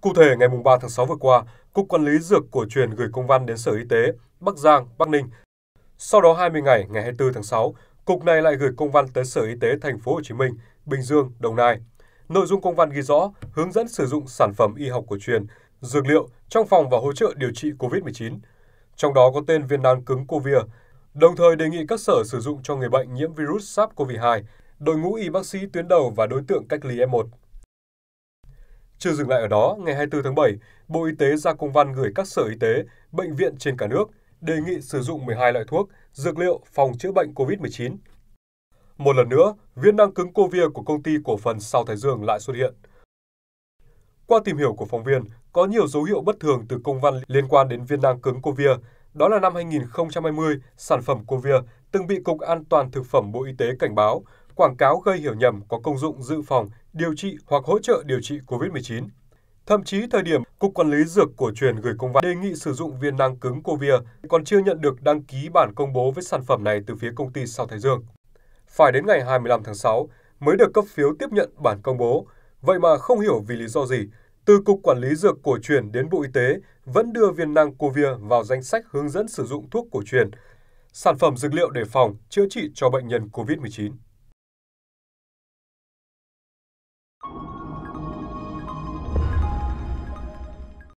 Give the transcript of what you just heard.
Cụ thể, ngày 3 tháng 6 vừa qua, Cục Quản lý Dược của truyền gửi công văn đến Sở Y tế Bắc Giang, Bắc Ninh. Sau đó 20 ngày, ngày 24 tháng 6, Cục này lại gửi công văn tới Sở Y tế Thành phố Hồ Chí Minh, Bình Dương, Đồng Nai. Nội dung công văn ghi rõ hướng dẫn sử dụng sản phẩm y học của truyền, dược liệu trong phòng và hỗ trợ điều trị COVID-19. Trong đó có tên viên nang cứng Covia, đồng thời đề nghị các sở sử dụng cho người bệnh nhiễm virus SARS-CoV-2, đội ngũ y bác sĩ tuyến đầu và đối tượng cách ly F1. Chưa dừng lại ở đó, ngày 24 tháng 7, Bộ Y tế ra công văn gửi các sở y tế, bệnh viện trên cả nước đề nghị sử dụng 12 loại thuốc, dược liệu phòng chữa bệnh COVID-19. Một lần nữa, viên năng cứng Covia của công ty cổ phần Sao Thái Dương lại xuất hiện. Qua tìm hiểu của phóng viên, có nhiều dấu hiệu bất thường từ công văn liên quan đến viên năng cứng Covia. Đó là năm 2020, sản phẩm Covia từng bị Cục An toàn Thực phẩm Bộ Y tế cảnh báo quảng cáo gây hiểu nhầm có công dụng dự phòng, điều trị hoặc hỗ trợ điều trị COVID-19. Thậm chí thời điểm Cục Quản lý Dược của truyền gửi công văn đề nghị sử dụng viên năng cứng Covia còn chưa nhận được đăng ký bản công bố với sản phẩm này từ phía công ty Sao Thái Dương. Phải đến ngày 25 tháng 6 mới được cấp phiếu tiếp nhận bản công bố, vậy mà không hiểu vì lý do gì, từ Cục Quản lý Dược cổ truyền đến Bộ Y tế vẫn đưa viên năng Covia vào danh sách hướng dẫn sử dụng thuốc cổ truyền, sản phẩm dược liệu để phòng, chữa trị cho bệnh nhân COVID-19.